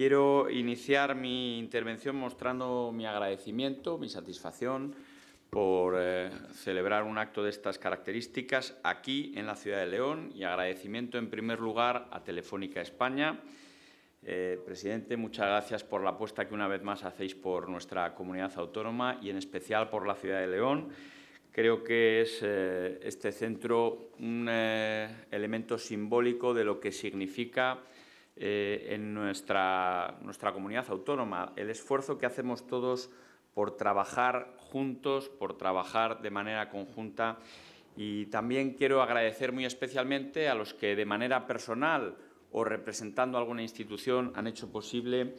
Quiero iniciar mi intervención mostrando mi agradecimiento, mi satisfacción por eh, celebrar un acto de estas características aquí en la ciudad de León y agradecimiento en primer lugar a Telefónica España. Eh, presidente, muchas gracias por la apuesta que una vez más hacéis por nuestra comunidad autónoma y en especial por la ciudad de León. Creo que es eh, este centro un elemento simbólico de lo que significa eh, en nuestra, nuestra comunidad autónoma, el esfuerzo que hacemos todos por trabajar juntos, por trabajar de manera conjunta. Y también quiero agradecer muy especialmente a los que de manera personal o representando alguna institución han hecho posible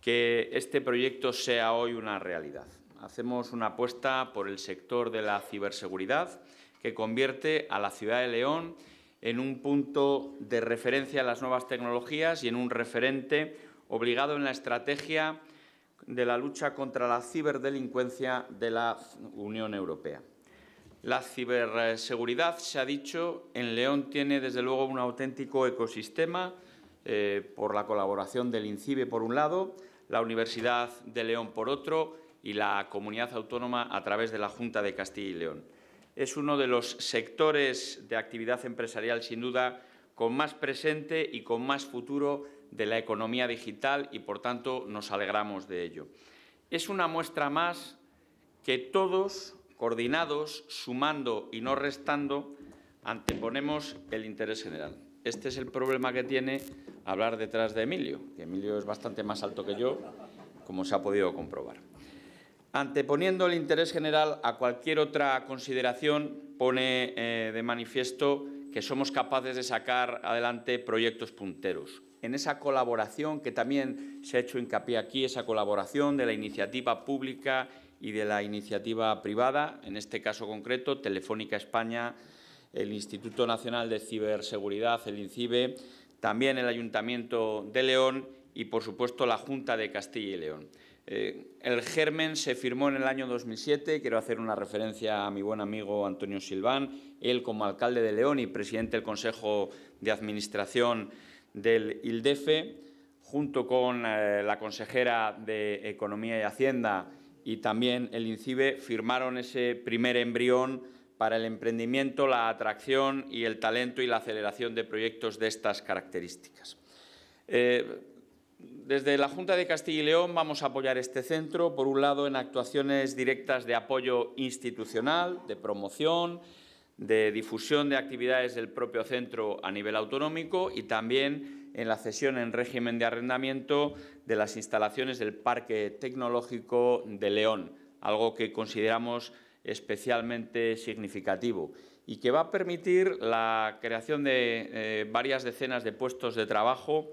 que este proyecto sea hoy una realidad. Hacemos una apuesta por el sector de la ciberseguridad que convierte a la ciudad de León en un punto de referencia a las nuevas tecnologías y en un referente obligado en la estrategia de la lucha contra la ciberdelincuencia de la Unión Europea. La ciberseguridad, se ha dicho, en León tiene desde luego un auténtico ecosistema eh, por la colaboración del INCIBE por un lado, la Universidad de León por otro y la comunidad autónoma a través de la Junta de Castilla y León es uno de los sectores de actividad empresarial, sin duda, con más presente y con más futuro de la economía digital y, por tanto, nos alegramos de ello. Es una muestra más que todos, coordinados, sumando y no restando, anteponemos el interés general. Este es el problema que tiene hablar detrás de Emilio, que Emilio es bastante más alto que yo, como se ha podido comprobar anteponiendo el interés general a cualquier otra consideración, pone eh, de manifiesto que somos capaces de sacar adelante proyectos punteros. En esa colaboración que también se ha hecho hincapié aquí, esa colaboración de la iniciativa pública y de la iniciativa privada, en este caso concreto Telefónica España, el Instituto Nacional de Ciberseguridad, el INCIBE, también el Ayuntamiento de León y, por supuesto, la Junta de Castilla y León. Eh, el germen se firmó en el año 2007. Quiero hacer una referencia a mi buen amigo Antonio Silván. Él, como alcalde de León y presidente del Consejo de Administración del ILDEFE, junto con eh, la consejera de Economía y Hacienda y también el INCIBE, firmaron ese primer embrión para el emprendimiento, la atracción y el talento y la aceleración de proyectos de estas características. Eh, desde la Junta de Castilla y León vamos a apoyar este centro, por un lado, en actuaciones directas de apoyo institucional, de promoción, de difusión de actividades del propio centro a nivel autonómico y también en la cesión en régimen de arrendamiento de las instalaciones del Parque Tecnológico de León, algo que consideramos especialmente significativo y que va a permitir la creación de eh, varias decenas de puestos de trabajo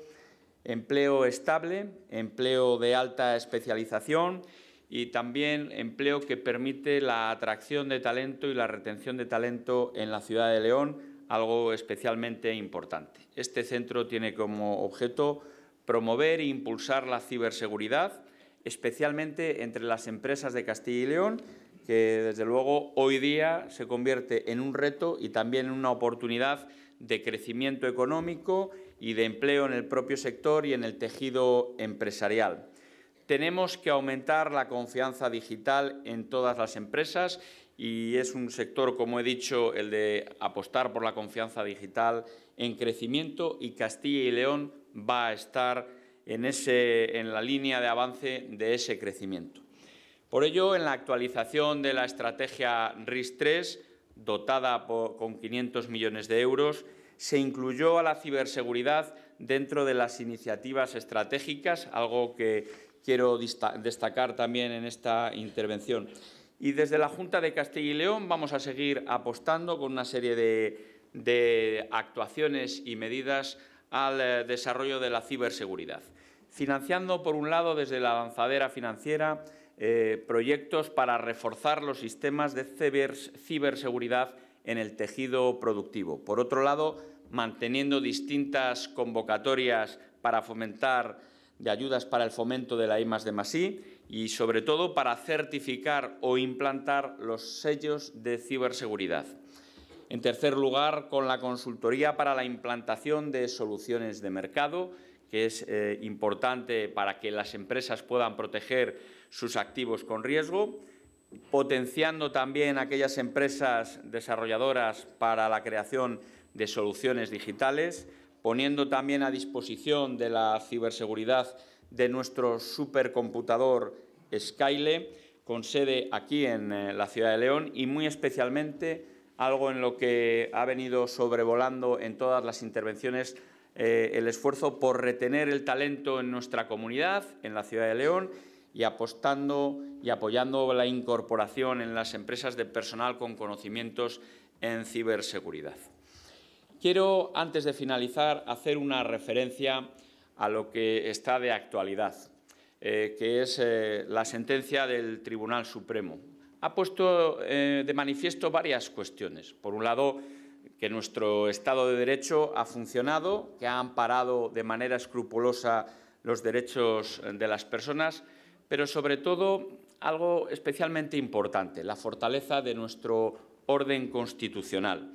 empleo estable, empleo de alta especialización y también empleo que permite la atracción de talento y la retención de talento en la ciudad de León, algo especialmente importante. Este centro tiene como objeto promover e impulsar la ciberseguridad, especialmente entre las empresas de Castilla y León, que desde luego hoy día se convierte en un reto y también en una oportunidad de crecimiento económico y de empleo en el propio sector y en el tejido empresarial. Tenemos que aumentar la confianza digital en todas las empresas y es un sector, como he dicho, el de apostar por la confianza digital en crecimiento y Castilla y León va a estar en, la línea de avance de ese crecimiento. Por ello, en la actualización de la estrategia RIS 3, dotada con 500 millones de euros, se incluyó a la ciberseguridad dentro de las iniciativas estratégicas, algo que quiero destacar también en esta intervención. Y desde la Junta de Castilla y León vamos a seguir apostando con una serie de, actuaciones y medidas al eh, desarrollo de la ciberseguridad, financiando, por un lado, desde la avanzadera financiera, eh, proyectos para reforzar los sistemas de ciberseguridad en el tejido productivo. Por otro lado, manteniendo distintas convocatorias para fomentar de ayudas para el fomento de la I de Masí y, sobre todo, para certificar o implantar los sellos de ciberseguridad. En tercer lugar, con la consultoría para la implantación de soluciones de mercado, que es eh, importante para que las empresas puedan proteger sus activos con riesgo, potenciando también aquellas empresas desarrolladoras para la creación de soluciones digitales, poniendo también a disposición de la ciberseguridad de nuestro supercomputador Skyle, con sede aquí en eh, la ciudad de León y muy especialmente algo en lo que ha venido sobrevolando en todas las intervenciones eh, el esfuerzo por retener el talento en nuestra comunidad, en la ciudad de León, y apostando y apoyando la incorporación en las empresas de personal con conocimientos en ciberseguridad. Quiero, antes de finalizar, hacer una referencia a lo que está de actualidad, eh, que es eh, la sentencia del Tribunal Supremo. Ha puesto eh, de manifiesto varias cuestiones. Por un lado, que nuestro Estado de Derecho ha funcionado, que ha amparado de manera escrupulosa los derechos de las personas, pero sobre todo algo especialmente importante, la fortaleza de nuestro orden constitucional.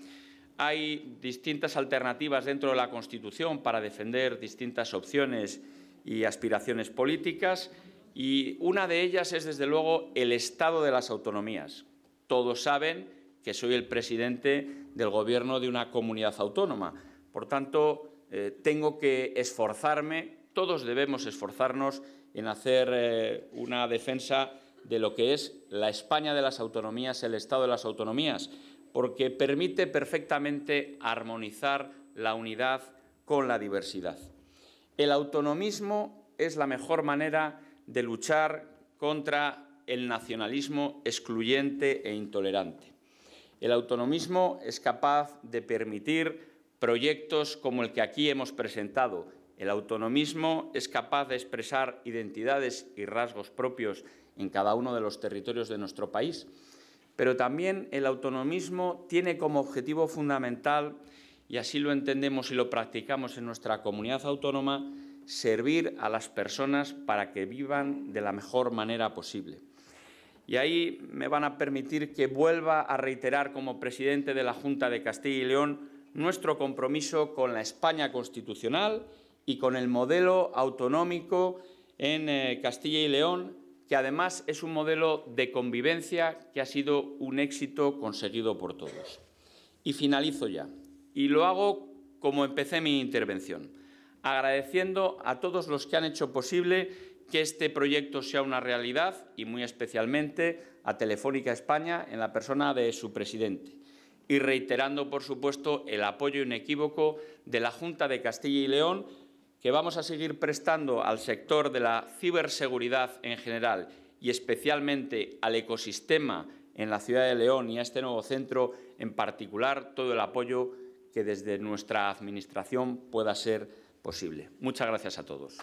Hay distintas alternativas dentro de la Constitución para defender distintas opciones y aspiraciones políticas y una de ellas es, desde luego, el estado de las autonomías. Todos saben que soy el presidente del Gobierno de una comunidad autónoma. Por tanto, eh, tengo que esforzarme, todos debemos esforzarnos en hacer eh, una defensa de lo que es la España de las autonomías, el Estado de las autonomías porque permite perfectamente armonizar la unidad con la diversidad. El autonomismo es la mejor manera de luchar contra el nacionalismo excluyente e intolerante. El autonomismo es capaz de permitir proyectos como el que aquí hemos presentado. El autonomismo es capaz de expresar identidades y rasgos propios en cada uno de los territorios de nuestro país pero también el autonomismo tiene como objetivo fundamental, y así lo entendemos y lo practicamos en nuestra comunidad autónoma, servir a las personas para que vivan de la mejor manera posible. Y ahí me van a permitir que vuelva a reiterar como presidente de la Junta de Castilla y León nuestro compromiso con la España constitucional y con el modelo autonómico en eh, Castilla y León que además es un modelo de convivencia que ha sido un éxito conseguido por todos. Y finalizo ya, y lo hago como empecé mi intervención, agradeciendo a todos los que han hecho posible que este proyecto sea una realidad y muy especialmente a Telefónica España en la persona de su presidente y reiterando, por supuesto, el apoyo inequívoco de la Junta de Castilla y León que vamos a seguir prestando al sector de la ciberseguridad en general y especialmente al ecosistema en la ciudad de León y a este nuevo centro en particular todo el apoyo que desde nuestra Administración pueda ser posible. Muchas gracias a todos.